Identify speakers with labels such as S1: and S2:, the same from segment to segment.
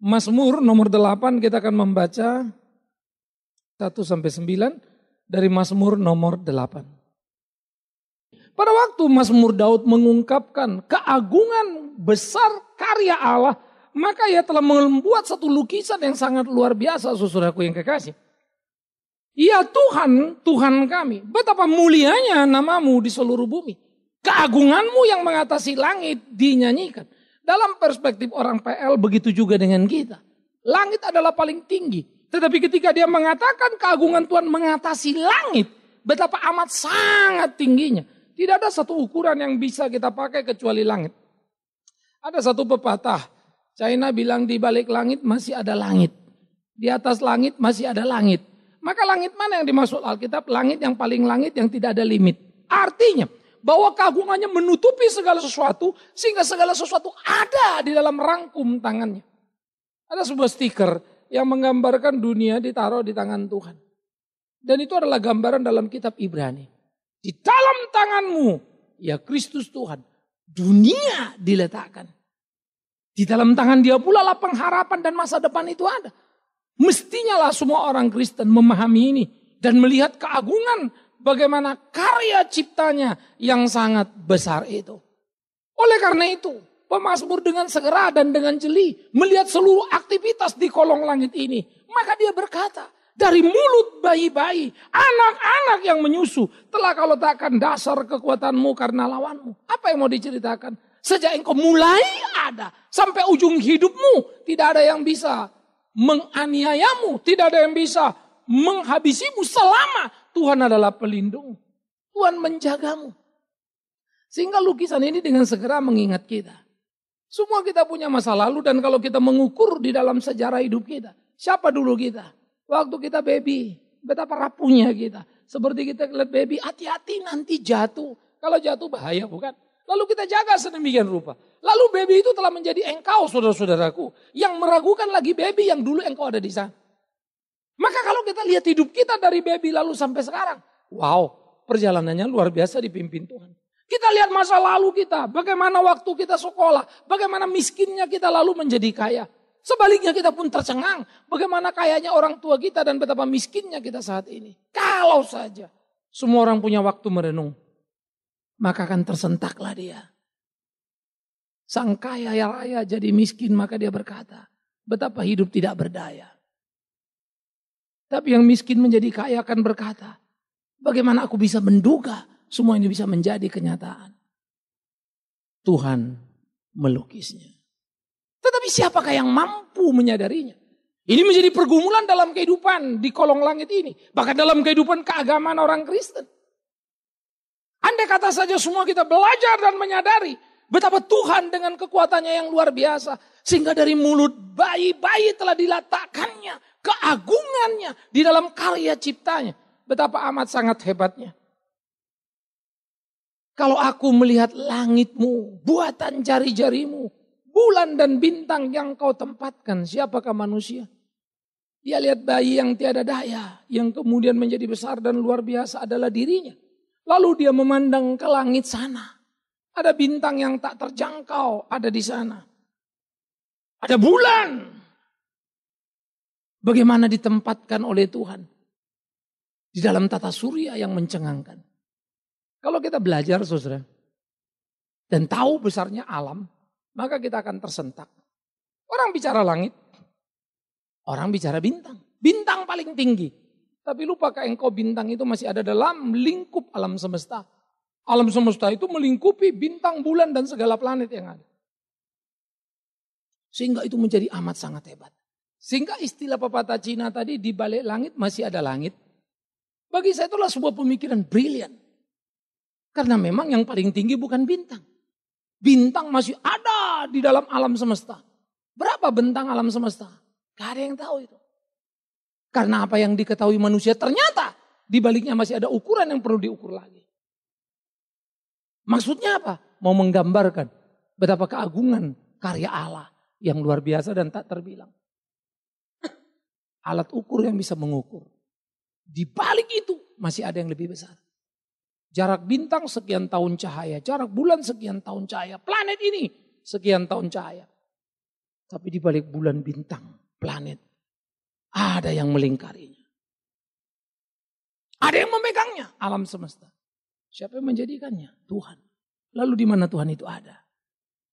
S1: Mazmur nomor 8 kita akan membaca 1 sampai 9 dari Mazmur nomor 8. Pada waktu Mazmur Daud mengungkapkan keagungan besar karya Allah, maka ia telah membuat satu lukisan yang sangat luar biasa susuraku yang kekasih. Ya Tuhan, Tuhan kami, betapa mulianya namamu di seluruh bumi. Keagunganmu yang mengatasi langit dinyanyikan dalam perspektif orang PL begitu juga dengan kita. Langit adalah paling tinggi. Tetapi ketika dia mengatakan keagungan Tuhan mengatasi langit, betapa amat sangat tingginya. Tidak ada satu ukuran yang bisa kita pakai kecuali langit. Ada satu pepatah, China bilang di balik langit masih ada langit. Di atas langit masih ada langit. Maka langit mana yang dimaksud Alkitab? Langit yang paling langit yang tidak ada limit. Artinya bahwa keagungannya menutupi segala sesuatu sehingga segala sesuatu ada di dalam rangkum tangannya. Ada sebuah stiker yang menggambarkan dunia ditaruh di tangan Tuhan. Dan itu adalah gambaran dalam kitab Ibrani. Di dalam tanganmu, ya Kristus Tuhan, dunia diletakkan. Di dalam tangan dia pula lah pengharapan dan masa depan itu ada. Mestinya lah semua orang Kristen memahami ini dan melihat keagungan bagaimana karya ciptanya yang sangat besar itu. Oleh karena itu, pemazmur dengan segera dan dengan jeli melihat seluruh aktivitas di kolong langit ini. Maka dia berkata, dari mulut bayi-bayi, anak-anak yang menyusu, telah kau letakkan dasar kekuatanmu karena lawanmu. Apa yang mau diceritakan? Sejak engkau mulai ada, sampai ujung hidupmu, tidak ada yang bisa menganiayamu, tidak ada yang bisa menghabisimu selama Tuhan adalah pelindung. Tuhan menjagamu. Sehingga lukisan ini dengan segera mengingat kita. Semua kita punya masa lalu dan kalau kita mengukur di dalam sejarah hidup kita. Siapa dulu kita? Waktu kita baby, betapa rapuhnya kita. Seperti kita lihat baby, hati-hati nanti jatuh. Kalau jatuh bahaya bukan? Lalu kita jaga sedemikian rupa. Lalu baby itu telah menjadi engkau saudara-saudaraku. Yang meragukan lagi baby yang dulu engkau ada di sana. Maka kalau kita lihat hidup kita dari baby lalu sampai sekarang, wow, perjalanannya luar biasa dipimpin Tuhan. Kita lihat masa lalu kita, bagaimana waktu kita sekolah, bagaimana miskinnya kita lalu menjadi kaya. Sebaliknya kita pun tercengang, bagaimana kayanya orang tua kita dan betapa miskinnya kita saat ini. Kalau saja semua orang punya waktu merenung, maka akan tersentaklah dia. Sang kaya ya raya jadi miskin, maka dia berkata, betapa hidup tidak berdaya. Tapi yang miskin menjadi kaya akan berkata, bagaimana aku bisa menduga semua ini bisa menjadi kenyataan. Tuhan melukisnya. Tetapi siapakah yang mampu menyadarinya? Ini menjadi pergumulan dalam kehidupan di kolong langit ini. Bahkan dalam kehidupan keagamaan orang Kristen. Anda kata saja semua kita belajar dan menyadari betapa Tuhan dengan kekuatannya yang luar biasa. Sehingga dari mulut bayi-bayi telah dilatakannya keagungannya di dalam karya ciptanya. Betapa amat sangat hebatnya. Kalau aku melihat langitmu, buatan jari-jarimu, bulan dan bintang yang kau tempatkan, siapakah manusia? Dia lihat bayi yang tiada daya, yang kemudian menjadi besar dan luar biasa adalah dirinya. Lalu dia memandang ke langit sana. Ada bintang yang tak terjangkau ada di sana. Ada bulan Bagaimana ditempatkan oleh Tuhan. Di dalam tata surya yang mencengangkan. Kalau kita belajar saudara. Dan tahu besarnya alam. Maka kita akan tersentak. Orang bicara langit. Orang bicara bintang. Bintang paling tinggi. Tapi lupakah engkau bintang itu masih ada dalam lingkup alam semesta. Alam semesta itu melingkupi bintang, bulan, dan segala planet yang ada. Sehingga itu menjadi amat sangat hebat. Sehingga istilah pepatah Cina tadi di balik langit masih ada langit. Bagi saya itulah sebuah pemikiran brilian. Karena memang yang paling tinggi bukan bintang. Bintang masih ada di dalam alam semesta. Berapa bentang alam semesta? Gak ada yang tahu itu. Karena apa yang diketahui manusia ternyata di baliknya masih ada ukuran yang perlu diukur lagi. Maksudnya apa? Mau menggambarkan betapa keagungan karya Allah yang luar biasa dan tak terbilang alat ukur yang bisa mengukur. Di balik itu masih ada yang lebih besar. Jarak bintang sekian tahun cahaya, jarak bulan sekian tahun cahaya, planet ini sekian tahun cahaya. Tapi di balik bulan bintang, planet, ada yang melingkarinya. Ada yang memegangnya, alam semesta. Siapa yang menjadikannya? Tuhan. Lalu di mana Tuhan itu ada?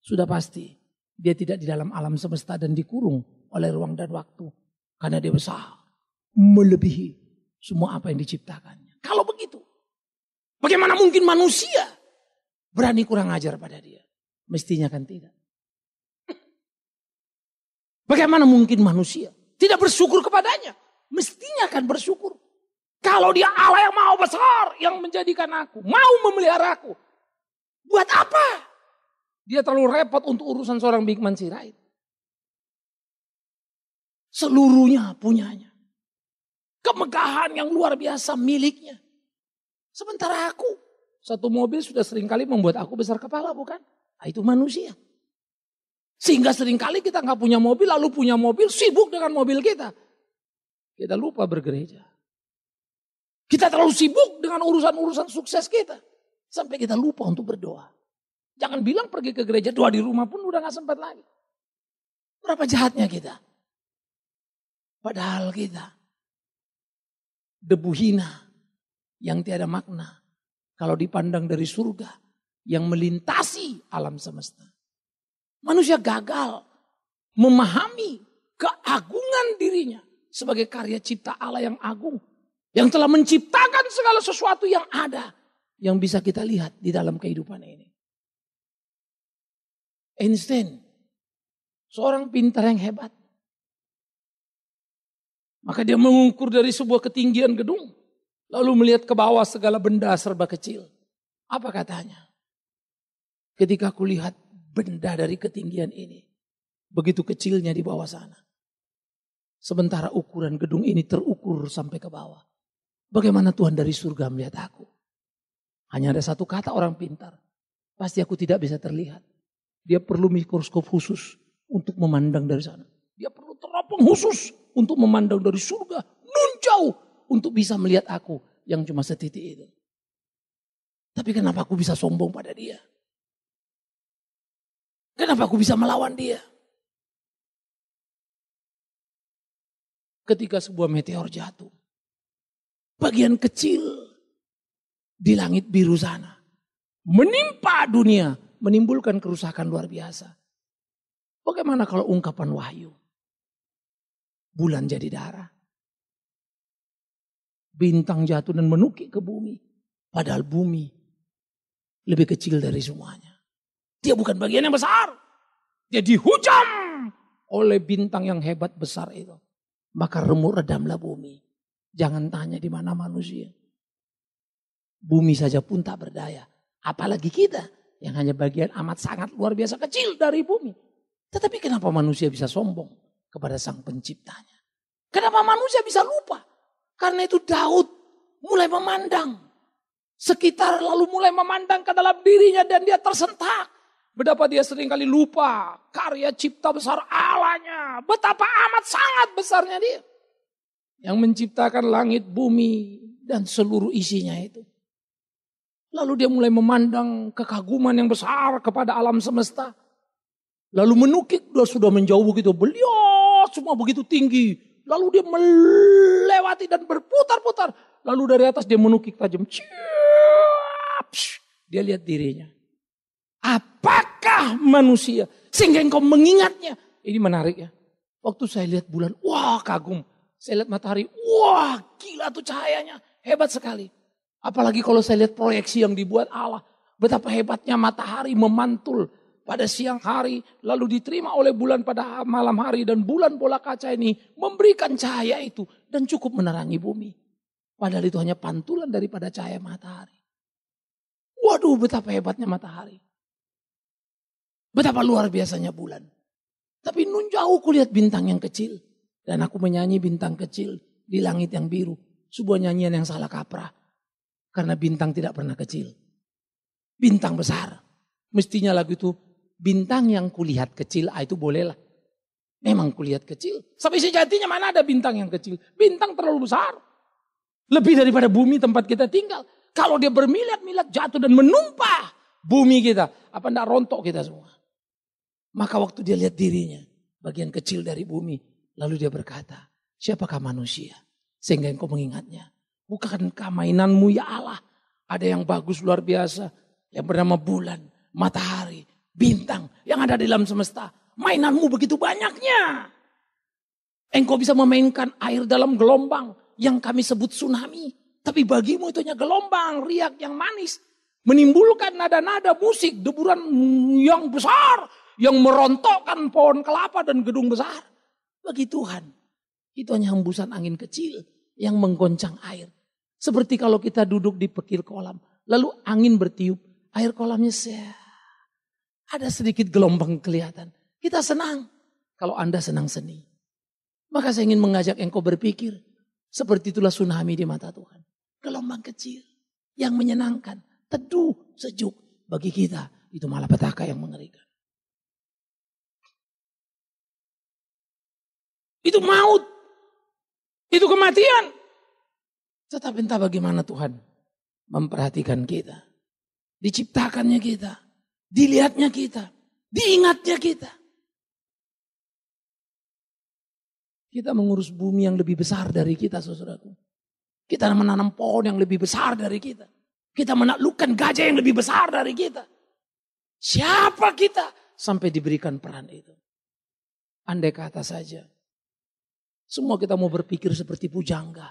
S1: Sudah pasti, dia tidak di dalam alam semesta dan dikurung oleh ruang dan waktu karena dia besar. Melebihi semua apa yang diciptakannya. Kalau begitu. Bagaimana mungkin manusia berani kurang ajar pada dia? Mestinya kan tidak. Bagaimana mungkin manusia tidak bersyukur kepadanya? Mestinya akan bersyukur. Kalau dia Allah yang mau besar, yang menjadikan aku, mau memelihara aku. Buat apa? Dia terlalu repot untuk urusan seorang Bigman Sirait. Seluruhnya punyanya. Kemegahan yang luar biasa miliknya. Sementara aku, satu mobil sudah seringkali membuat aku besar kepala bukan? Nah, itu manusia. Sehingga seringkali kita nggak punya mobil, lalu punya mobil, sibuk dengan mobil kita. Kita lupa bergereja. Kita terlalu sibuk dengan urusan-urusan sukses kita. Sampai kita lupa untuk berdoa. Jangan bilang pergi ke gereja, doa di rumah pun udah gak sempat lagi. Berapa jahatnya kita. Padahal kita debu hina yang tiada makna. Kalau dipandang dari surga yang melintasi alam semesta. Manusia gagal memahami keagungan dirinya sebagai karya cipta Allah yang agung. Yang telah menciptakan segala sesuatu yang ada. Yang bisa kita lihat di dalam kehidupan ini. Einstein, seorang pintar yang hebat. Maka dia mengukur dari sebuah ketinggian gedung. Lalu melihat ke bawah segala benda serba kecil. Apa katanya? Ketika aku lihat benda dari ketinggian ini. Begitu kecilnya di bawah sana. Sementara ukuran gedung ini terukur sampai ke bawah. Bagaimana Tuhan dari surga melihat aku? Hanya ada satu kata orang pintar. Pasti aku tidak bisa terlihat. Dia perlu mikroskop khusus untuk memandang dari sana. Dia perlu teropong khusus untuk memandang dari surga. Nun jauh untuk bisa melihat aku yang cuma setitik itu. Tapi kenapa aku bisa sombong pada dia? Kenapa aku bisa melawan dia? Ketika sebuah meteor jatuh, bagian kecil di langit biru sana menimpa dunia, menimbulkan kerusakan luar biasa. Bagaimana kalau ungkapan wahyu? bulan jadi darah. Bintang jatuh dan menukik ke bumi. Padahal bumi lebih kecil dari semuanya. Dia bukan bagian yang besar. Dia dihujam oleh bintang yang hebat besar itu. Maka remur redamlah bumi. Jangan tanya di mana manusia. Bumi saja pun tak berdaya. Apalagi kita yang hanya bagian amat sangat luar biasa kecil dari bumi. Tetapi kenapa manusia bisa sombong? kepada sang penciptanya. Kenapa manusia bisa lupa? Karena itu Daud mulai memandang sekitar lalu mulai memandang ke dalam dirinya dan dia tersentak. Betapa dia seringkali lupa karya cipta besar Allahnya. Betapa amat sangat besarnya dia. Yang menciptakan langit, bumi, dan seluruh isinya itu. Lalu dia mulai memandang kekaguman yang besar kepada alam semesta. Lalu menukik, dia sudah menjauh begitu. Beliau pesawat semua begitu tinggi. Lalu dia melewati dan berputar-putar. Lalu dari atas dia menukik tajam. Dia lihat dirinya. Apakah manusia? Sehingga engkau mengingatnya. Ini menarik ya. Waktu saya lihat bulan, wah kagum. Saya lihat matahari, wah gila tuh cahayanya. Hebat sekali. Apalagi kalau saya lihat proyeksi yang dibuat Allah. Betapa hebatnya matahari memantul pada siang hari, lalu diterima oleh bulan pada malam hari, dan bulan bola kaca ini memberikan cahaya itu dan cukup menerangi bumi. Padahal itu hanya pantulan daripada cahaya matahari. Waduh, betapa hebatnya matahari! Betapa luar biasanya bulan! Tapi nun jauh kulihat bintang yang kecil. Dan aku menyanyi bintang kecil di langit yang biru. Sebuah nyanyian yang salah kaprah. Karena bintang tidak pernah kecil. Bintang besar. Mestinya lagu itu bintang yang kulihat kecil, ah itu bolehlah. Memang kulihat kecil. tapi sejatinya mana ada bintang yang kecil? Bintang terlalu besar. Lebih daripada bumi tempat kita tinggal. Kalau dia bermilat-milat jatuh dan menumpah bumi kita. Apa ndak rontok kita semua. Maka waktu dia lihat dirinya. Bagian kecil dari bumi. Lalu dia berkata. Siapakah manusia? Sehingga engkau mengingatnya. Bukankah mainanmu ya Allah. Ada yang bagus luar biasa. Yang bernama bulan, matahari bintang yang ada di dalam semesta. Mainanmu begitu banyaknya. Engkau bisa memainkan air dalam gelombang yang kami sebut tsunami. Tapi bagimu itu hanya gelombang, riak yang manis. Menimbulkan nada-nada musik, deburan yang besar. Yang merontokkan pohon kelapa dan gedung besar. Bagi Tuhan, itu hanya hembusan angin kecil yang menggoncang air. Seperti kalau kita duduk di pekil kolam. Lalu angin bertiup, air kolamnya sehat ada sedikit gelombang kelihatan. Kita senang kalau Anda senang seni. Maka saya ingin mengajak engkau berpikir. Seperti itulah tsunami di mata Tuhan. Gelombang kecil yang menyenangkan, teduh, sejuk bagi kita. Itu malah petaka yang mengerikan. Itu maut. Itu kematian. Tetapi entah bagaimana Tuhan memperhatikan kita. Diciptakannya kita. Dilihatnya kita, diingatnya kita. Kita mengurus bumi yang lebih besar dari kita, saudaraku. Kita menanam pohon yang lebih besar dari kita. Kita menaklukkan gajah yang lebih besar dari kita. Siapa kita sampai diberikan peran itu? Andai kata saja, semua kita mau berpikir seperti pujangga.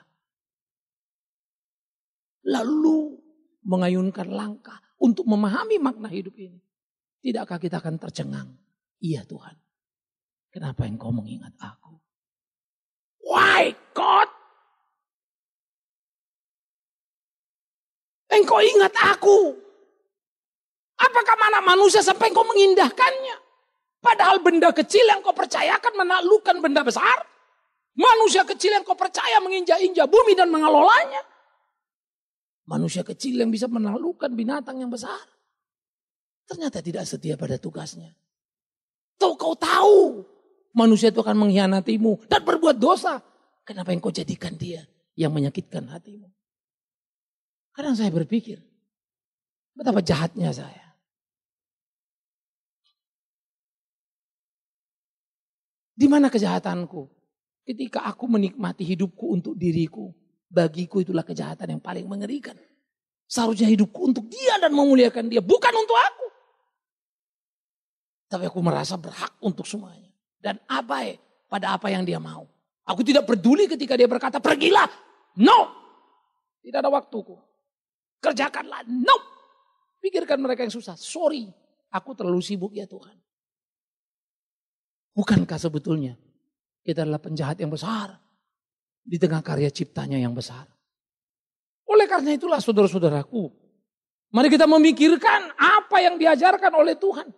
S1: Lalu mengayunkan langkah untuk memahami makna hidup ini. Tidakkah kita akan tercengang? Iya Tuhan. Kenapa engkau mengingat aku? Why God? Engkau ingat aku. Apakah mana manusia sampai engkau mengindahkannya? Padahal benda kecil yang kau percayakan menaklukkan benda besar. Manusia kecil yang kau percaya menginjak-injak bumi dan mengelolanya. Manusia kecil yang bisa menaklukkan binatang yang besar. Ternyata tidak setia pada tugasnya. Tuh kau tahu manusia itu akan mengkhianatimu dan berbuat dosa. Kenapa yang kau jadikan dia yang menyakitkan hatimu? Kadang saya berpikir, betapa jahatnya saya. Di mana kejahatanku? Ketika aku menikmati hidupku untuk diriku, bagiku itulah kejahatan yang paling mengerikan. Seharusnya hidupku untuk dia dan memuliakan dia, bukan untuk aku. Tapi aku merasa berhak untuk semuanya. Dan abai pada apa yang dia mau. Aku tidak peduli ketika dia berkata pergilah. No. Tidak ada waktuku. Kerjakanlah. No. Pikirkan mereka yang susah. Sorry. Aku terlalu sibuk ya Tuhan. Bukankah sebetulnya kita adalah penjahat yang besar. Di tengah karya ciptanya yang besar. Oleh karena itulah saudara-saudaraku. Mari kita memikirkan apa yang diajarkan oleh Tuhan.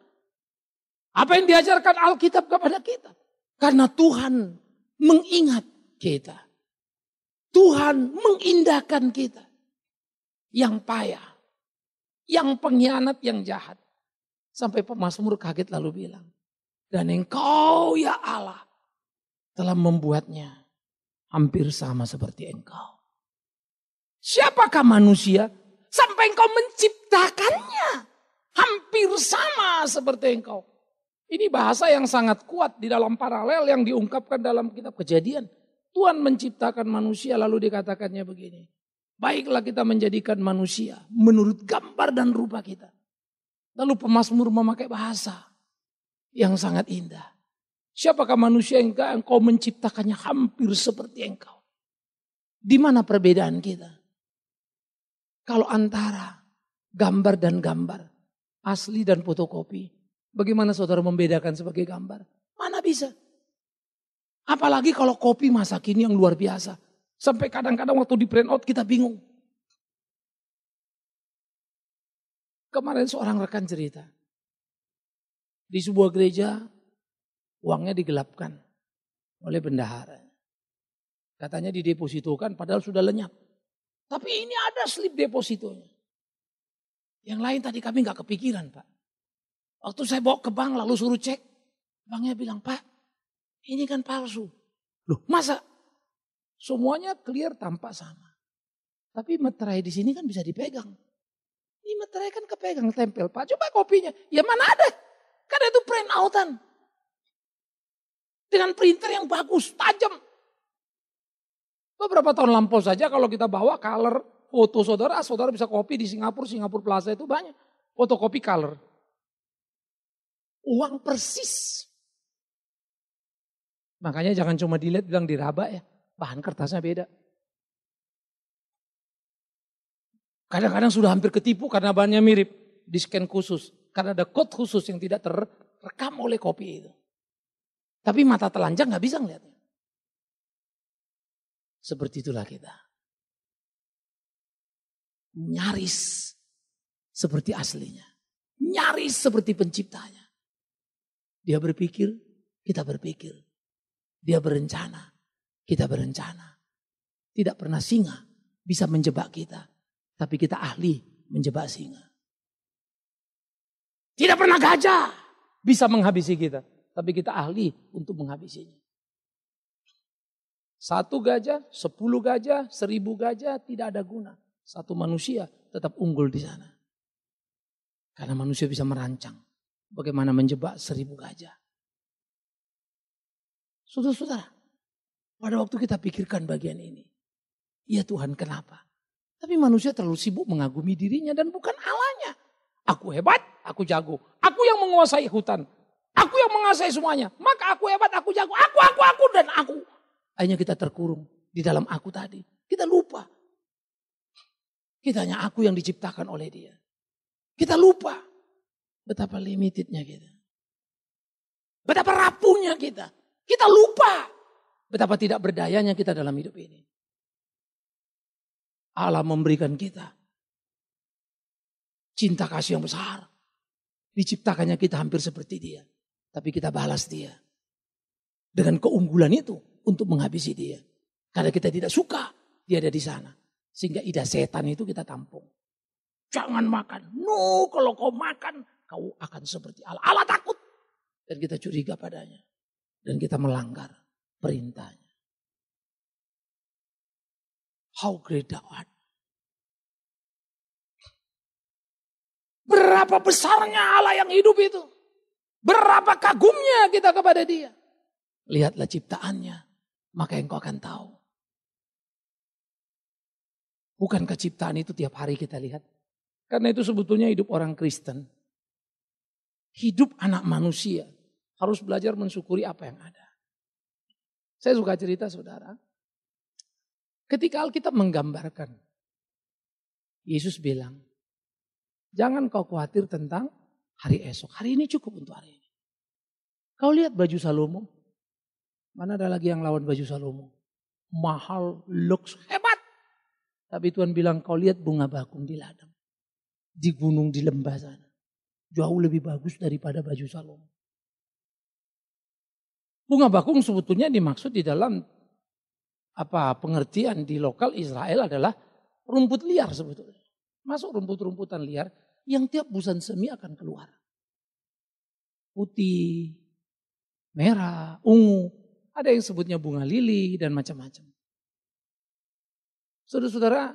S1: Apa yang diajarkan Alkitab kepada kita? Karena Tuhan mengingat kita. Tuhan mengindahkan kita. Yang payah. Yang pengkhianat, yang jahat. Sampai pemasmur kaget lalu bilang. Dan engkau ya Allah telah membuatnya hampir sama seperti engkau. Siapakah manusia sampai engkau menciptakannya? Hampir sama seperti engkau. Ini bahasa yang sangat kuat di dalam paralel yang diungkapkan dalam kitab kejadian. Tuhan menciptakan manusia lalu dikatakannya begini. Baiklah kita menjadikan manusia menurut gambar dan rupa kita. Lalu pemazmur memakai bahasa yang sangat indah. Siapakah manusia yang engkau menciptakannya hampir seperti engkau? Di mana perbedaan kita? Kalau antara gambar dan gambar, asli dan fotokopi, Bagaimana saudara membedakan sebagai gambar? Mana bisa? Apalagi kalau kopi masa kini yang luar biasa. Sampai kadang-kadang waktu di print out kita bingung. Kemarin seorang rekan cerita. Di sebuah gereja uangnya digelapkan oleh bendahara. Katanya didepositokan padahal sudah lenyap. Tapi ini ada slip depositonya. Yang lain tadi kami nggak kepikiran Pak. Waktu saya bawa ke bank lalu suruh cek. Banknya bilang, Pak ini kan palsu. Loh masa? Semuanya clear tampak sama. Tapi meterai di sini kan bisa dipegang. Ini meterai kan kepegang tempel. Pak coba kopinya. Ya mana ada? Kan itu print outan. Dengan printer yang bagus, tajam. Beberapa tahun lampau saja kalau kita bawa color foto saudara, saudara bisa kopi di Singapura, Singapura Plaza itu banyak. Fotokopi color uang persis. Makanya jangan cuma dilihat bilang diraba ya, bahan kertasnya beda. Kadang-kadang sudah hampir ketipu karena bahannya mirip, di scan khusus. Karena ada code khusus yang tidak terekam oleh kopi itu. Tapi mata telanjang nggak bisa ngeliatnya. Seperti itulah kita. Nyaris seperti aslinya. Nyaris seperti penciptanya. Dia berpikir, kita berpikir. Dia berencana, kita berencana. Tidak pernah singa bisa menjebak kita. Tapi kita ahli menjebak singa. Tidak pernah gajah bisa menghabisi kita. Tapi kita ahli untuk menghabisinya. Satu gajah, sepuluh gajah, seribu gajah tidak ada guna. Satu manusia tetap unggul di sana. Karena manusia bisa merancang. Bagaimana menjebak seribu gajah. Saudara-saudara, pada waktu kita pikirkan bagian ini. Ya Tuhan kenapa? Tapi manusia terlalu sibuk mengagumi dirinya dan bukan Allahnya. Aku hebat, aku jago. Aku yang menguasai hutan. Aku yang menguasai semuanya. Maka aku hebat, aku jago. Aku, aku, aku, dan aku. Akhirnya kita terkurung di dalam aku tadi. Kita lupa. Kita hanya aku yang diciptakan oleh dia. Kita lupa. Betapa limitednya kita. Betapa rapuhnya kita. Kita lupa betapa tidak berdayanya kita dalam hidup ini. Allah memberikan kita cinta kasih yang besar. Diciptakannya kita hampir seperti dia. Tapi kita balas dia. Dengan keunggulan itu untuk menghabisi dia. Karena kita tidak suka dia ada di sana. Sehingga ida setan itu kita tampung. Jangan makan. No, kalau kau makan kau akan seperti Allah. Allah takut dan kita curiga padanya dan kita melanggar perintahnya. How great thou art. Berapa besarnya Allah yang hidup itu. Berapa kagumnya kita kepada dia. Lihatlah ciptaannya, maka engkau akan tahu. Bukan keciptaan itu tiap hari kita lihat? Karena itu sebetulnya hidup orang Kristen hidup anak manusia harus belajar mensyukuri apa yang ada. Saya suka cerita saudara, ketika Alkitab menggambarkan, Yesus bilang, jangan kau khawatir tentang hari esok, hari ini cukup untuk hari ini. Kau lihat baju Salomo, mana ada lagi yang lawan baju Salomo? Mahal, lux, hebat. Tapi Tuhan bilang kau lihat bunga bakung di ladang, di gunung, di lembah sana jauh lebih bagus daripada baju Salomo. Bunga bakung sebetulnya dimaksud di dalam apa pengertian di lokal Israel adalah rumput liar sebetulnya. Masuk rumput-rumputan liar yang tiap busan semi akan keluar. Putih, merah, ungu, ada yang sebutnya bunga lili dan macam-macam. Saudara-saudara,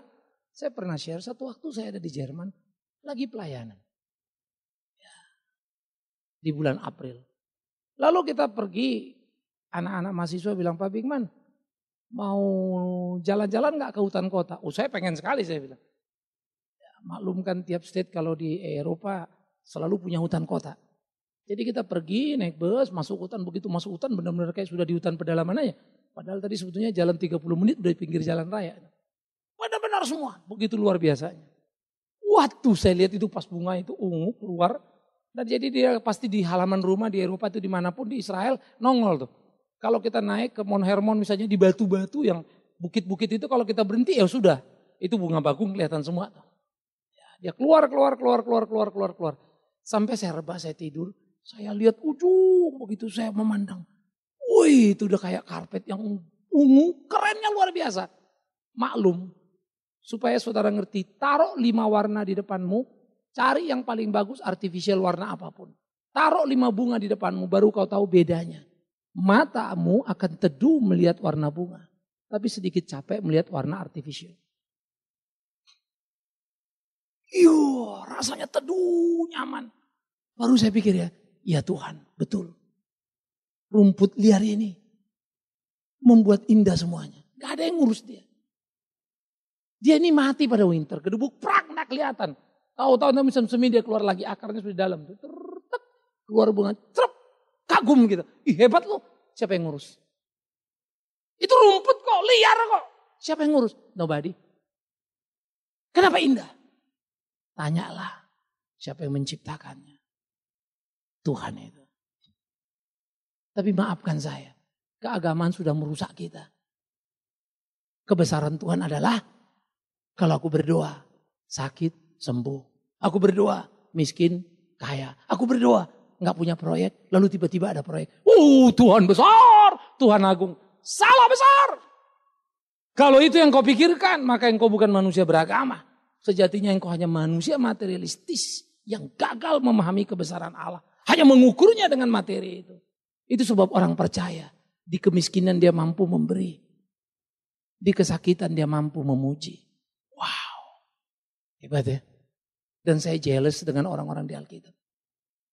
S1: saya pernah share satu waktu saya ada di Jerman lagi pelayanan di bulan April. Lalu kita pergi, anak-anak mahasiswa bilang, Pak Bigman, mau jalan-jalan nggak ke hutan kota? Oh saya pengen sekali, saya bilang. Ya, maklumkan tiap state kalau di Eropa selalu punya hutan kota. Jadi kita pergi naik bus, masuk hutan, begitu masuk hutan benar-benar kayak sudah di hutan pedalaman aja. Padahal tadi sebetulnya jalan 30 menit udah di pinggir jalan raya. Benar-benar semua, begitu luar biasanya. Waktu saya lihat itu pas bunga itu ungu keluar, dan jadi dia pasti di halaman rumah di Eropa itu dimanapun di Israel nongol tuh. Kalau kita naik ke Mount Hermon misalnya di batu-batu yang bukit-bukit itu kalau kita berhenti ya sudah. Itu bunga bagung kelihatan semua. Ya, dia keluar, keluar, keluar, keluar, keluar, keluar, keluar. Sampai saya rebah, saya tidur. Saya lihat ujung begitu saya memandang. Wih itu udah kayak karpet yang ungu, kerennya luar biasa. Maklum, supaya saudara ngerti, taruh lima warna di depanmu, Cari yang paling bagus artificial warna apapun. Taruh lima bunga di depanmu baru kau tahu bedanya. Matamu akan teduh melihat warna bunga. Tapi sedikit capek melihat warna artificial. Yo, rasanya teduh, nyaman. Baru saya pikir ya, ya Tuhan, betul. Rumput liar ini membuat indah semuanya. Gak ada yang ngurus dia. Dia ini mati pada winter. Gedebuk prak, nak kelihatan. Tahu-tahu nanti semi-semi dia keluar lagi akarnya sudah dalam. Tertek, keluar bunga, cerep, kagum gitu. Ih hebat lo, siapa yang ngurus? Itu rumput kok, liar kok. Siapa yang ngurus? Nobody. Kenapa indah? Tanyalah siapa yang menciptakannya. Tuhan itu. Tapi maafkan saya, keagamaan sudah merusak kita. Kebesaran Tuhan adalah kalau aku berdoa sakit sembuh. Aku berdoa, miskin, kaya. Aku berdoa, nggak punya proyek, lalu tiba-tiba ada proyek. Uh, Tuhan besar, Tuhan agung. Salah besar. Kalau itu yang kau pikirkan, maka yang kau bukan manusia beragama. Sejatinya engkau hanya manusia materialistis yang gagal memahami kebesaran Allah. Hanya mengukurnya dengan materi itu. Itu sebab orang percaya. Di kemiskinan dia mampu memberi. Di kesakitan dia mampu memuji. Wow. Hebat ya. Dan saya jealous dengan orang-orang di Alkitab.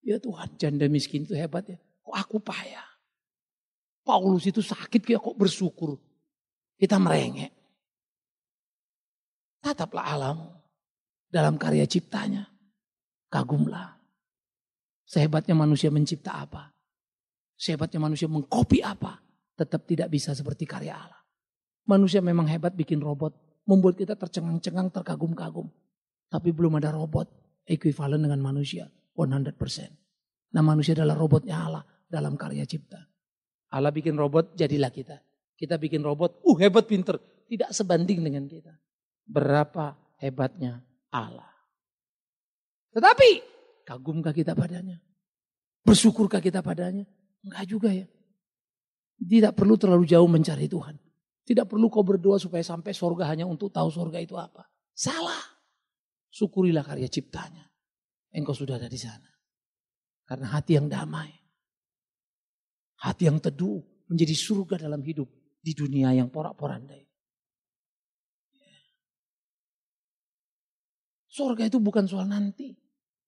S1: Ya Tuhan janda miskin itu hebat ya. Kok aku payah? Paulus itu sakit ya kok bersyukur. Kita merengek. Tataplah alam dalam karya ciptanya. Kagumlah. Sehebatnya manusia mencipta apa? Sehebatnya manusia mengkopi apa? Tetap tidak bisa seperti karya Allah. Manusia memang hebat bikin robot. Membuat kita tercengang-cengang, terkagum-kagum. Tapi belum ada robot ekuivalen dengan manusia 100%. Nah manusia adalah robotnya Allah dalam karya cipta. Allah bikin robot jadilah kita. Kita bikin robot, uh hebat pinter. Tidak sebanding dengan kita. Berapa hebatnya Allah. Tetapi kagumkah kita padanya? Bersyukurkah kita padanya? Enggak juga ya. Tidak perlu terlalu jauh mencari Tuhan. Tidak perlu kau berdoa supaya sampai sorga hanya untuk tahu sorga itu apa. Salah. Syukurilah karya ciptanya. Engkau sudah ada di sana. Karena hati yang damai. Hati yang teduh menjadi surga dalam hidup di dunia yang porak-porandai. Surga itu bukan soal nanti.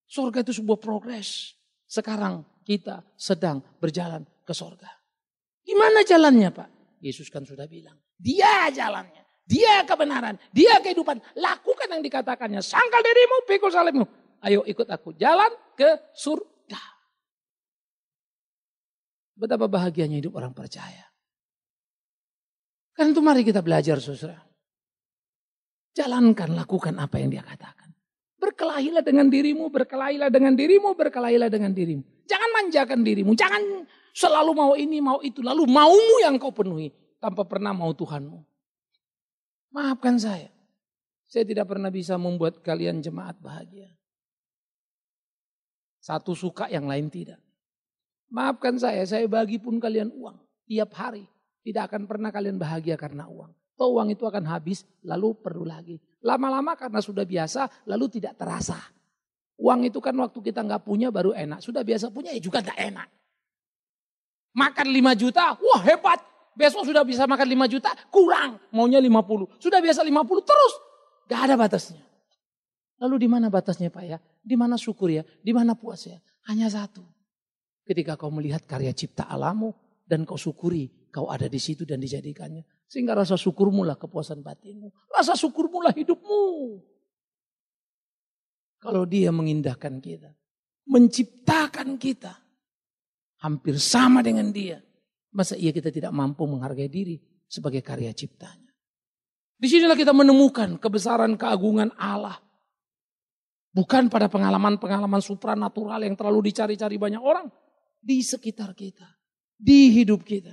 S1: Surga itu sebuah progres. Sekarang kita sedang berjalan ke surga. Gimana jalannya Pak? Yesus kan sudah bilang, dia jalannya. Dia kebenaran, dia kehidupan. Lakukan yang dikatakannya. Sangkal dirimu, pikul salibmu. Ayo ikut aku jalan ke surga. Betapa bahagianya hidup orang percaya. Kan itu mari kita belajar saudara. Jalankan, lakukan apa yang dia katakan. Berkelahilah dengan dirimu, berkelahilah dengan dirimu, berkelahilah dengan dirimu. Jangan manjakan dirimu, jangan selalu mau ini, mau itu. Lalu maumu yang kau penuhi tanpa pernah mau Tuhanmu. Maafkan saya. Saya tidak pernah bisa membuat kalian jemaat bahagia. Satu suka yang lain tidak. Maafkan saya, saya bagi pun kalian uang. Tiap hari tidak akan pernah kalian bahagia karena uang. Toh uang itu akan habis, lalu perlu lagi. Lama-lama karena sudah biasa, lalu tidak terasa. Uang itu kan waktu kita nggak punya baru enak. Sudah biasa punya ya juga nggak enak. Makan 5 juta, wah hebat. Besok sudah bisa makan 5 juta, kurang. Maunya 50. Sudah biasa 50, terus. Gak ada batasnya. Lalu di mana batasnya Pak ya? Di mana syukur ya? Di mana puas ya? Hanya satu. Ketika kau melihat karya cipta alamu dan kau syukuri, kau ada di situ dan dijadikannya. Sehingga rasa syukurmu lah kepuasan batinmu. Rasa syukurmu lah hidupmu. Kalau dia mengindahkan kita. Menciptakan kita. Hampir sama dengan dia. Masa iya kita tidak mampu menghargai diri sebagai karya ciptanya. Disinilah kita menemukan kebesaran keagungan Allah. Bukan pada pengalaman-pengalaman supranatural yang terlalu dicari-cari banyak orang. Di sekitar kita. Di hidup kita.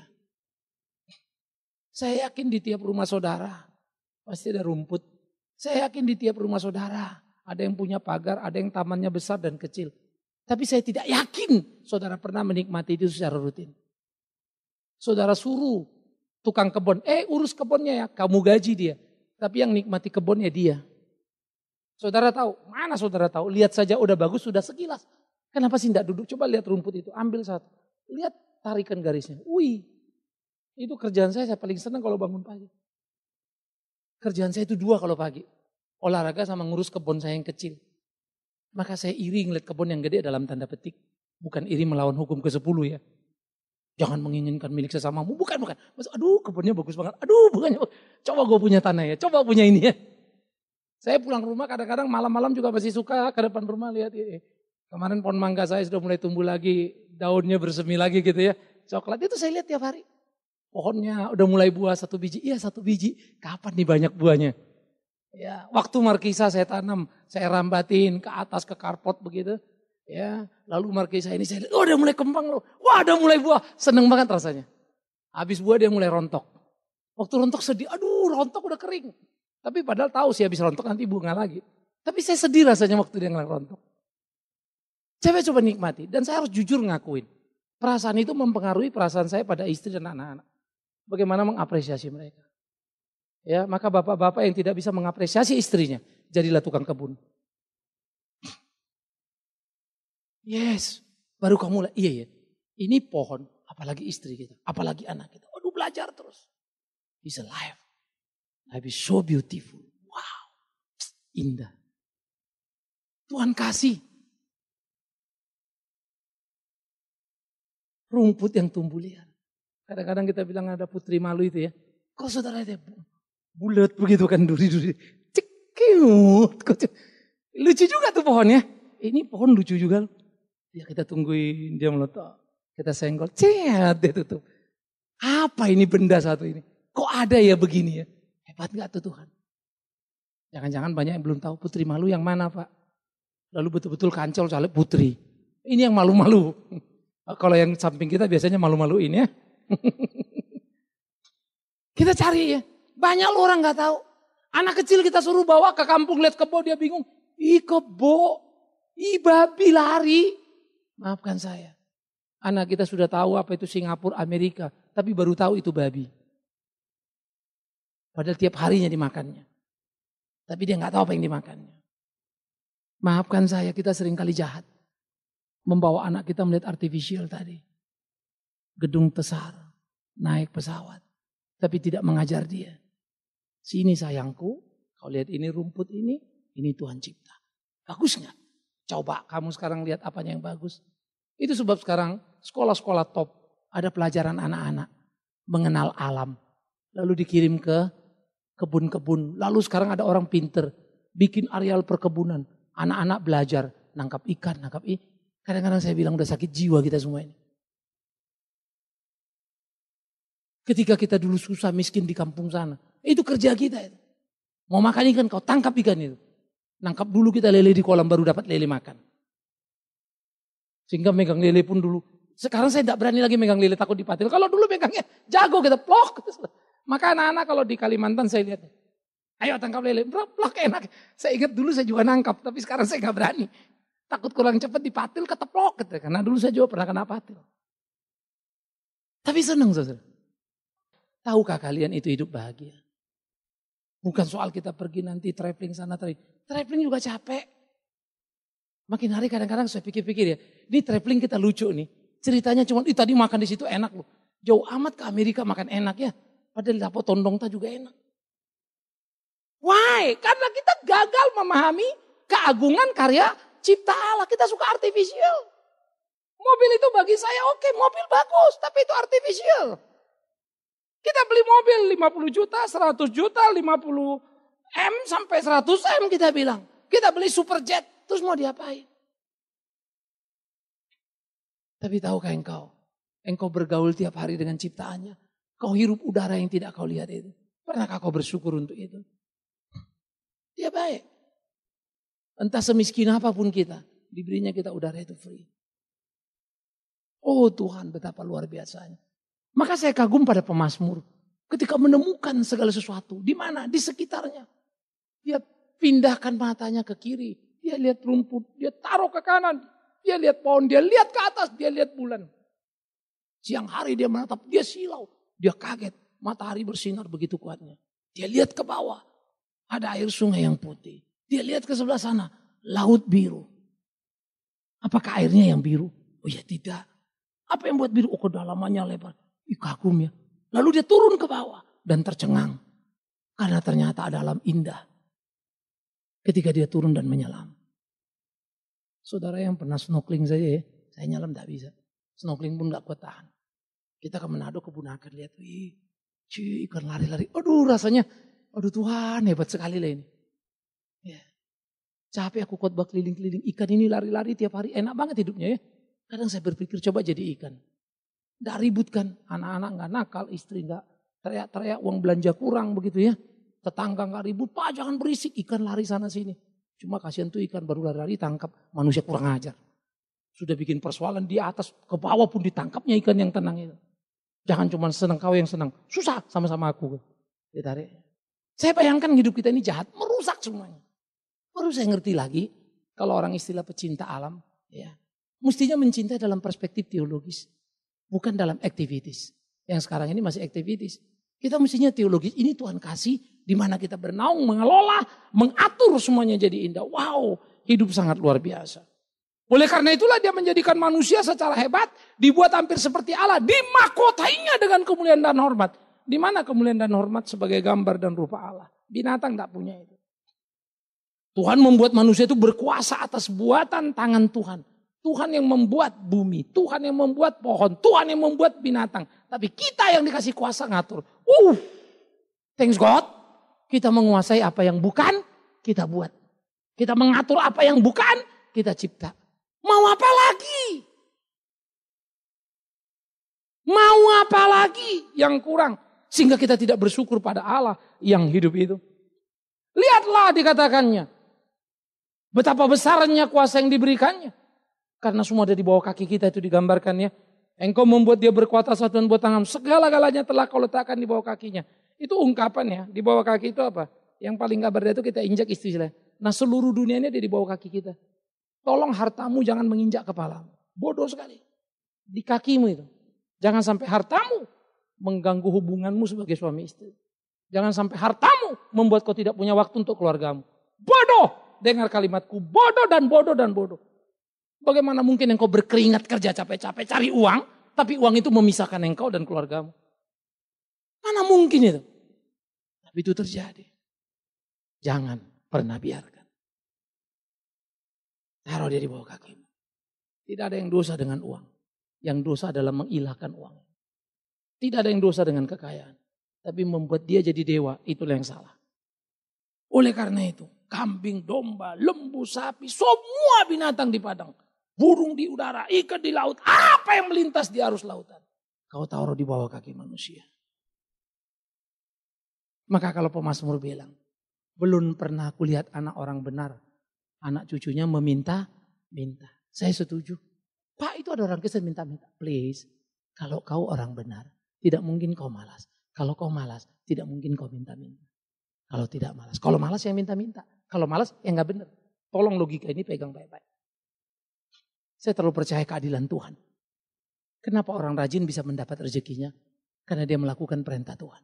S1: Saya yakin di tiap rumah saudara pasti ada rumput. Saya yakin di tiap rumah saudara ada yang punya pagar, ada yang tamannya besar dan kecil. Tapi saya tidak yakin saudara pernah menikmati itu secara rutin. Saudara suruh tukang kebun, eh urus kebunnya ya, kamu gaji dia. Tapi yang nikmati kebunnya dia. Saudara tahu, mana saudara tahu? Lihat saja udah bagus, sudah sekilas. Kenapa sih tidak duduk? Coba lihat rumput itu, ambil satu. Lihat tarikan garisnya. Wih, itu kerjaan saya, saya paling senang kalau bangun pagi. Kerjaan saya itu dua kalau pagi. Olahraga sama ngurus kebun saya yang kecil. Maka saya iri ngeliat kebun yang gede dalam tanda petik. Bukan iri melawan hukum ke-10 ya. Jangan menginginkan milik sesamamu. Bukan, bukan. Maksud, aduh kebunnya bagus banget. Aduh bukannya. Coba gue punya tanah ya. Coba punya ini ya. Saya pulang rumah kadang-kadang malam-malam juga masih suka ke depan rumah lihat. Ya. Kemarin pohon mangga saya sudah mulai tumbuh lagi. Daunnya bersemi lagi gitu ya. Coklat itu saya lihat tiap hari. Pohonnya udah mulai buah satu biji. Iya satu biji. Kapan nih banyak buahnya? Ya, waktu markisa saya tanam, saya rambatin ke atas ke karpot begitu. Ya, lalu markisa ini saya lihat, oh dia mulai kembang loh. Wah, udah mulai buah. Seneng banget rasanya. Habis buah dia mulai rontok. Waktu rontok sedih, aduh rontok udah kering. Tapi padahal tahu sih habis rontok nanti bunga lagi. Tapi saya sedih rasanya waktu dia ngelak rontok. Saya coba nikmati dan saya harus jujur ngakuin. Perasaan itu mempengaruhi perasaan saya pada istri dan anak-anak. Bagaimana mengapresiasi mereka. Ya, maka bapak-bapak yang tidak bisa mengapresiasi istrinya, jadilah tukang kebun. Yes, baru kamu mulai. Iya ya, ini pohon, apalagi istri kita, apalagi anak kita. Aduh belajar terus. He's alive. Life is so beautiful. Wow, indah. Tuhan kasih. Rumput yang tumbuh liar. Kadang-kadang kita bilang ada putri malu itu ya. Kok saudara itu ya, bulat begitu kan duri-duri. Cekiut. Lucu juga tuh pohonnya. Ini pohon lucu juga Ya kita tungguin dia meletak. Kita senggol, cet dia tutup. Apa ini benda satu ini? Kok ada ya begini ya? Hebat gak tuh Tuhan? Jangan-jangan banyak yang belum tahu putri malu yang mana Pak. Lalu betul-betul kancol soalnya putri. Ini yang malu-malu. Kalau yang samping kita biasanya malu-maluin ya. kita cari ya. Banyak orang gak tahu. Anak kecil kita suruh bawa ke kampung lihat kebo dia bingung. Ih kebo, ih babi lari. Maafkan saya. Anak kita sudah tahu apa itu Singapura, Amerika. Tapi baru tahu itu babi. Padahal tiap harinya dimakannya. Tapi dia nggak tahu apa yang dimakannya. Maafkan saya, kita sering kali jahat. Membawa anak kita melihat artificial tadi. Gedung besar, naik pesawat. Tapi tidak mengajar dia. Sini sayangku, kau lihat ini rumput ini, ini Tuhan cipta. Bagus nggak? Coba kamu sekarang lihat apanya yang bagus. Itu sebab sekarang sekolah-sekolah top ada pelajaran anak-anak mengenal alam. Lalu dikirim ke kebun-kebun. Lalu sekarang ada orang pinter bikin areal perkebunan. Anak-anak belajar nangkap ikan, nangkap i. Kadang-kadang saya bilang udah sakit jiwa kita semua ini. Ketika kita dulu susah miskin di kampung sana. Itu kerja kita. Mau makan ikan kau tangkap ikan itu. Nangkap dulu kita lele di kolam baru dapat lele makan. Sehingga megang lele pun dulu. Sekarang saya tidak berani lagi megang lele takut dipatil. Kalau dulu megangnya jago kita plok. Maka anak-anak kalau di Kalimantan saya lihat. Ayo tangkap lele. Plok, enak. Saya ingat dulu saya juga nangkap. Tapi sekarang saya nggak berani. Takut kurang cepat dipatil keteplok. Gitu. Karena dulu saya juga pernah kena patil. Tapi senang saudara. Tahukah kalian itu hidup bahagia? Bukan soal kita pergi nanti traveling sana, traveling. Traveling juga capek. Makin hari kadang-kadang saya pikir-pikir ya, ini traveling kita lucu nih. Ceritanya cuma, ih tadi makan di situ enak loh. Jauh amat ke Amerika makan enak ya. Padahal dapat tondong ta juga enak. Why? Karena kita gagal memahami keagungan karya cipta Allah. Kita suka artificial. Mobil itu bagi saya oke, okay, mobil bagus, tapi itu artificial. Kita beli mobil 50 juta, 100 juta, 50 M sampai 100 M kita bilang. Kita beli super jet, terus mau diapain? Tapi tahukah engkau? Engkau bergaul tiap hari dengan ciptaannya. Kau hirup udara yang tidak kau lihat itu. Pernahkah kau bersyukur untuk itu? Dia baik. Entah semiskin apapun kita, diberinya kita udara itu free. Oh Tuhan betapa luar biasanya. Maka saya kagum pada pemasmur ketika menemukan segala sesuatu. Di mana? Di sekitarnya. Dia pindahkan matanya ke kiri. Dia lihat rumput, dia taruh ke kanan. Dia lihat pohon, dia lihat ke atas, dia lihat bulan. Siang hari dia menatap, dia silau. Dia kaget, matahari bersinar begitu kuatnya. Dia lihat ke bawah, ada air sungai yang putih. Dia lihat ke sebelah sana, laut biru. Apakah airnya yang biru? Oh ya tidak. Apa yang buat biru? Oh kedalamannya lebar. Ih kagum ya. Lalu dia turun ke bawah dan tercengang. Karena ternyata ada alam indah ketika dia turun dan menyelam. Saudara yang pernah snorkeling saja ya, saya nyelam tidak bisa. Snorkeling pun nggak kuat tahan. Kita ke Manado ke lihat, wih, cuy, ikan lari-lari. Aduh rasanya, aduh Tuhan hebat sekali lah ini. Ya. Capek aku kuat keliling-keliling, ikan ini lari-lari tiap hari, enak banget hidupnya ya. Kadang saya berpikir coba jadi ikan. Tidak ribut kan, anak-anak nggak nakal, istri nggak teriak-teriak uang belanja kurang begitu ya tetangga nggak ribut, pak jangan berisik, ikan lari sana sini. Cuma kasihan tuh ikan baru lari-lari tangkap, manusia kurang ajar. Sudah bikin persoalan di atas, ke bawah pun ditangkapnya ikan yang tenang itu. Jangan cuma senang kau yang senang, susah sama-sama aku. Ditarik. Saya bayangkan hidup kita ini jahat, merusak semuanya. Baru saya ngerti lagi, kalau orang istilah pecinta alam, ya mestinya mencintai dalam perspektif teologis, bukan dalam aktivitis. Yang sekarang ini masih aktivitis. Kita mestinya teologis, ini Tuhan kasih di mana kita bernaung, mengelola, mengatur semuanya jadi indah. Wow, hidup sangat luar biasa. Oleh karena itulah dia menjadikan manusia secara hebat, dibuat hampir seperti Allah, dimakotainya dengan kemuliaan dan hormat. Di mana kemuliaan dan hormat sebagai gambar dan rupa Allah? Binatang tidak punya itu. Tuhan membuat manusia itu berkuasa atas buatan tangan Tuhan. Tuhan yang membuat bumi, Tuhan yang membuat pohon, Tuhan yang membuat binatang. Tapi kita yang dikasih kuasa ngatur. Uh, thanks God. Kita menguasai apa yang bukan, kita buat. Kita mengatur apa yang bukan, kita cipta. Mau apa lagi? Mau apa lagi yang kurang? Sehingga kita tidak bersyukur pada Allah yang hidup itu. Lihatlah dikatakannya. Betapa besarnya kuasa yang diberikannya. Karena semua ada di bawah kaki kita itu digambarkannya Engkau membuat dia berkuasa satu dan buat tangan. Segala-galanya telah kau letakkan di bawah kakinya. Itu ungkapan ya. Di bawah kaki itu apa? Yang paling gak berdaya itu kita injak istilah. Nah seluruh dunia ini ada di bawah kaki kita. Tolong hartamu jangan menginjak kepalamu. Bodoh sekali. Di kakimu itu. Jangan sampai hartamu mengganggu hubunganmu sebagai suami istri. Jangan sampai hartamu membuat kau tidak punya waktu untuk keluargamu. Bodoh. Dengar kalimatku. Bodoh dan bodoh dan bodoh. Bagaimana mungkin engkau berkeringat kerja capek-capek cari uang, tapi uang itu memisahkan engkau dan keluargamu? Mana mungkin itu? Tapi itu terjadi. Jangan pernah biarkan. Taruh dia di bawah kakimu. Tidak ada yang dosa dengan uang. Yang dosa adalah mengilahkan uang. Tidak ada yang dosa dengan kekayaan. Tapi membuat dia jadi dewa, itulah yang salah. Oleh karena itu, kambing, domba, lembu, sapi, semua binatang di padang burung di udara, ikan di laut, apa yang melintas di arus lautan. Kau taruh di bawah kaki manusia. Maka kalau pemasmur bilang, belum pernah kulihat anak orang benar. Anak cucunya meminta, minta. Saya setuju. Pak itu ada orang Kristen minta-minta. Please, kalau kau orang benar, tidak mungkin kau malas. Kalau kau malas, tidak mungkin kau minta-minta. Kalau tidak malas. Kalau malas yang minta-minta. Kalau malas yang nggak benar. Tolong logika ini pegang baik-baik. Saya terlalu percaya keadilan Tuhan. Kenapa orang rajin bisa mendapat rezekinya? Karena dia melakukan perintah Tuhan.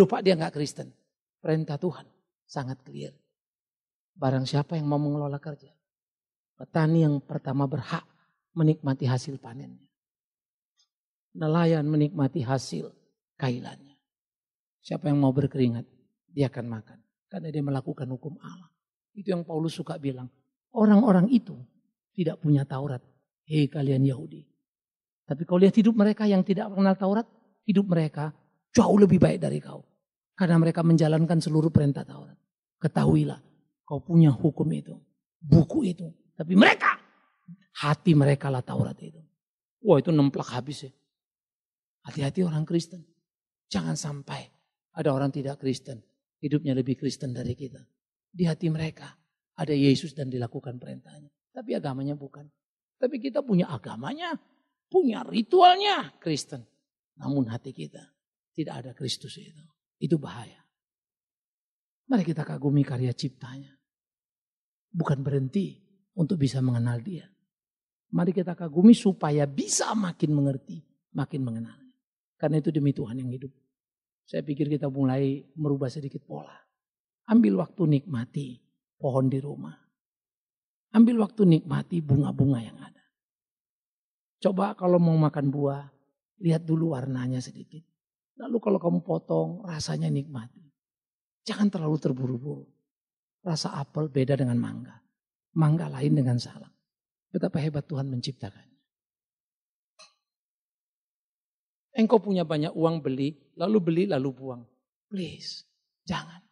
S1: Lupa dia nggak Kristen. Perintah Tuhan sangat clear. Barang siapa yang mau mengelola kerja. Petani yang pertama berhak menikmati hasil panennya. Nelayan menikmati hasil kailannya. Siapa yang mau berkeringat, dia akan makan. Karena dia melakukan hukum Allah. Itu yang Paulus suka bilang. Orang-orang itu tidak punya Taurat. Hei kalian Yahudi. Tapi kau lihat hidup mereka yang tidak mengenal Taurat, hidup mereka jauh lebih baik dari kau. Karena mereka menjalankan seluruh perintah Taurat. Ketahuilah, kau punya hukum itu, buku itu. Tapi mereka, hati mereka lah Taurat itu. Wah itu nemplak habis ya. Hati-hati orang Kristen. Jangan sampai ada orang tidak Kristen. Hidupnya lebih Kristen dari kita. Di hati mereka ada Yesus dan dilakukan perintahnya. Tapi agamanya bukan. Tapi kita punya agamanya, punya ritualnya Kristen. Namun hati kita tidak ada Kristus itu. Itu bahaya. Mari kita kagumi karya ciptanya. Bukan berhenti untuk bisa mengenal dia. Mari kita kagumi supaya bisa makin mengerti, makin mengenalnya. Karena itu demi Tuhan yang hidup. Saya pikir kita mulai merubah sedikit pola. Ambil waktu nikmati pohon di rumah. Ambil waktu nikmati bunga-bunga yang ada. Coba kalau mau makan buah, lihat dulu warnanya sedikit. Lalu kalau kamu potong, rasanya nikmati. Jangan terlalu terburu-buru. Rasa apel beda dengan mangga. Mangga lain dengan salak. Betapa hebat Tuhan menciptakannya. Engkau punya banyak uang beli, lalu beli, lalu buang. Please, jangan.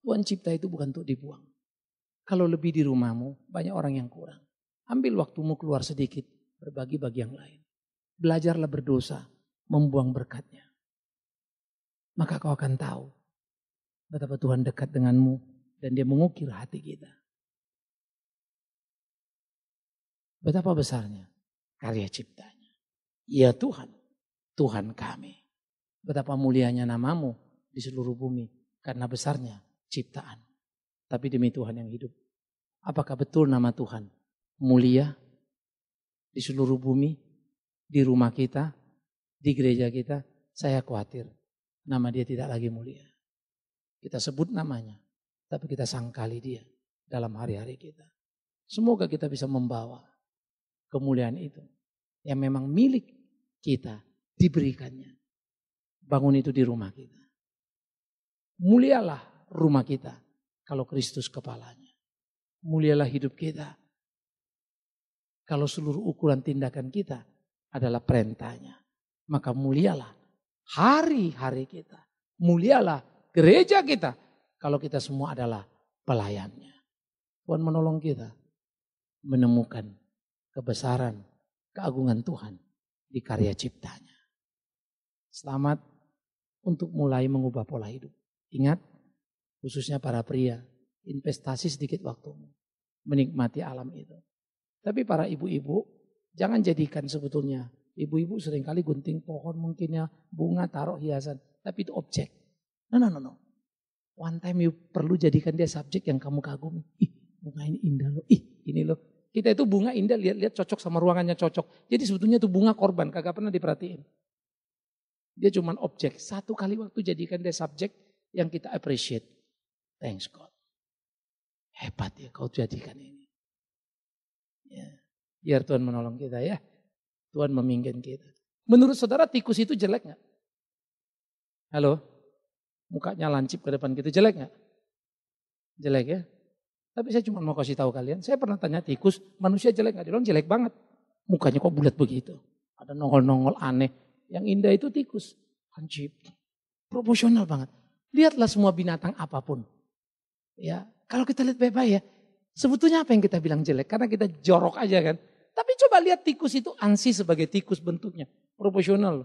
S1: Tuhan cipta itu bukan untuk dibuang. Kalau lebih di rumahmu, banyak orang yang kurang. Ambil waktumu keluar sedikit, berbagi bagi yang lain. Belajarlah berdosa, membuang berkatnya. Maka kau akan tahu betapa Tuhan dekat denganmu dan dia mengukir hati kita. Betapa besarnya karya ciptanya. Ya Tuhan, Tuhan kami. Betapa mulianya namamu di seluruh bumi karena besarnya ciptaan tapi demi Tuhan yang hidup. Apakah betul nama Tuhan mulia di seluruh bumi, di rumah kita, di gereja kita? Saya khawatir nama dia tidak lagi mulia. Kita sebut namanya, tapi kita sangkali dia dalam hari-hari kita. Semoga kita bisa membawa kemuliaan itu yang memang milik kita diberikannya. Bangun itu di rumah kita. Mulialah rumah kita kalau Kristus kepalanya. Mulialah hidup kita. Kalau seluruh ukuran tindakan kita adalah perintahnya. Maka mulialah hari-hari kita. Mulialah gereja kita. Kalau kita semua adalah pelayannya. Tuhan menolong kita menemukan kebesaran, keagungan Tuhan di karya ciptanya. Selamat untuk mulai mengubah pola hidup. Ingat, khususnya para pria, investasi sedikit waktumu, menikmati alam itu. Tapi para ibu-ibu, jangan jadikan sebetulnya, ibu-ibu seringkali gunting pohon mungkinnya, bunga taruh hiasan, tapi itu objek. No, no, no, no. One time you perlu jadikan dia subjek yang kamu kagumi. Ih, bunga ini indah loh. Ih, ini loh. Kita itu bunga indah, lihat-lihat cocok sama ruangannya cocok. Jadi sebetulnya itu bunga korban, kagak pernah diperhatiin. Dia cuma objek. Satu kali waktu jadikan dia subjek yang kita appreciate. Thanks God. Hebat ya kau jadikan ini. Ya. Biar Tuhan menolong kita ya. Tuhan memimpin kita. Menurut saudara tikus itu jelek nggak? Halo? Mukanya lancip ke depan gitu jelek nggak? Jelek ya? Tapi saya cuma mau kasih tahu kalian, saya pernah tanya tikus, manusia jelek nggak? Dia bilang jelek banget. Mukanya kok bulat begitu? Ada nongol-nongol aneh. Yang indah itu tikus, lancip. Proporsional banget. Lihatlah semua binatang apapun. Ya, kalau kita lihat baik-baik ya, sebetulnya apa yang kita bilang jelek? Karena kita jorok aja kan. Tapi coba lihat tikus itu ansi sebagai tikus bentuknya, proporsional.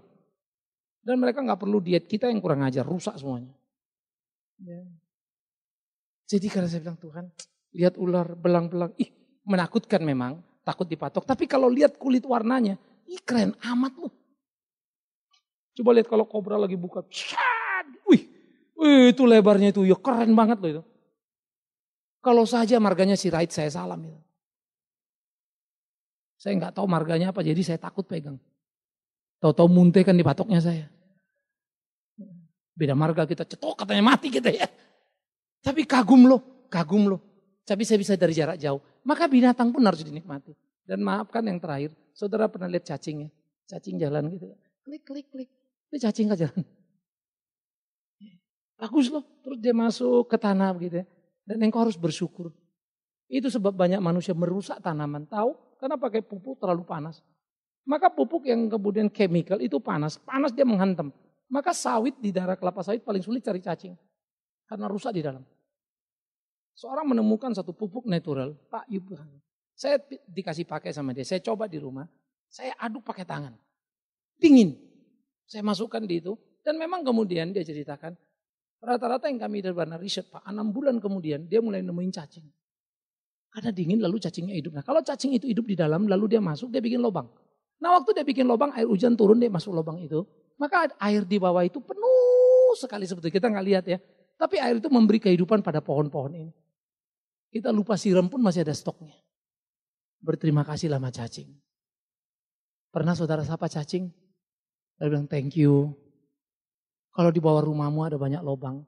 S1: Dan mereka nggak perlu diet kita yang kurang ajar, rusak semuanya. Ya. Jadi karena saya bilang Tuhan, lihat ular belang-belang, ih menakutkan memang, takut dipatok. Tapi kalau lihat kulit warnanya, ih keren amat loh. Coba lihat kalau kobra lagi buka, syad, wih, wih itu lebarnya itu, ya keren banget loh itu. Kalau saja marganya si Raid saya salam. Gitu. Saya nggak tahu marganya apa, jadi saya takut pegang. Tahu-tahu muntah kan di patoknya saya. Beda marga kita cetok katanya mati kita ya. Tapi kagum loh, kagum loh. Tapi saya bisa dari jarak jauh. Maka binatang pun harus dinikmati. Dan maafkan yang terakhir, saudara pernah lihat cacing ya. Cacing jalan gitu. Klik, klik, klik. Itu cacing ke jalan. Bagus loh. Terus dia masuk ke tanah gitu ya. Dan engkau harus bersyukur. Itu sebab banyak manusia merusak tanaman. Tahu karena pakai pupuk terlalu panas. Maka pupuk yang kemudian chemical itu panas. Panas dia menghantam. Maka sawit di daerah kelapa sawit paling sulit cari cacing. Karena rusak di dalam. Seorang menemukan satu pupuk natural. Pak Ibu, saya dikasih pakai sama dia. Saya coba di rumah. Saya aduk pakai tangan. Dingin. Saya masukkan di itu. Dan memang kemudian dia ceritakan. Rata-rata yang kami dari warna riset Pak, 6 bulan kemudian dia mulai nemuin cacing. Karena dingin lalu cacingnya hidup. Nah kalau cacing itu hidup di dalam lalu dia masuk dia bikin lubang. Nah waktu dia bikin lubang air hujan turun dia masuk lubang itu. Maka air di bawah itu penuh sekali seperti Kita nggak lihat ya. Tapi air itu memberi kehidupan pada pohon-pohon ini. Kita lupa siram pun masih ada stoknya. Berterima kasih lama cacing. Pernah saudara sapa cacing? Dia bilang thank you, kalau di bawah rumahmu ada banyak lubang,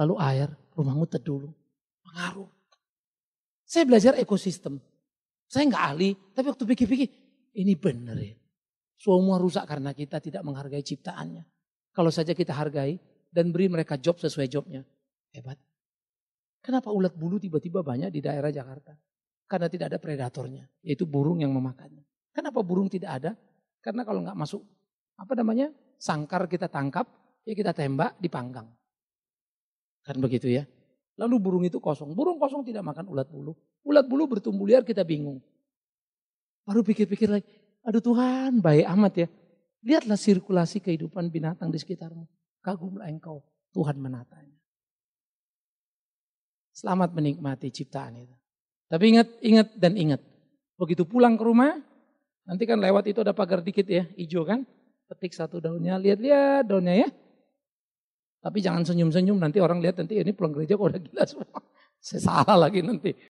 S1: lalu air, rumahmu terdulu. Pengaruh. Saya belajar ekosistem. Saya nggak ahli, tapi waktu pikir-pikir, ini bener ya. Semua rusak karena kita tidak menghargai ciptaannya. Kalau saja kita hargai dan beri mereka job sesuai jobnya. Hebat. Kenapa ulat bulu tiba-tiba banyak di daerah Jakarta? Karena tidak ada predatornya, yaitu burung yang memakannya. Kenapa burung tidak ada? Karena kalau nggak masuk, apa namanya, sangkar kita tangkap, ya kita tembak, dipanggang. Kan begitu ya. Lalu burung itu kosong. Burung kosong tidak makan ulat bulu. Ulat bulu bertumbuh liar kita bingung. Baru pikir-pikir lagi, aduh Tuhan baik amat ya. Lihatlah sirkulasi kehidupan binatang di sekitarmu. Kagumlah engkau, Tuhan menatanya. Selamat menikmati ciptaan itu. Tapi ingat, ingat dan ingat. Begitu pulang ke rumah, nanti kan lewat itu ada pagar dikit ya, hijau kan. Petik satu daunnya, lihat-lihat daunnya ya. Tapi jangan senyum-senyum nanti orang lihat nanti ini pulang gereja kok udah gila semua. Saya salah lagi nanti.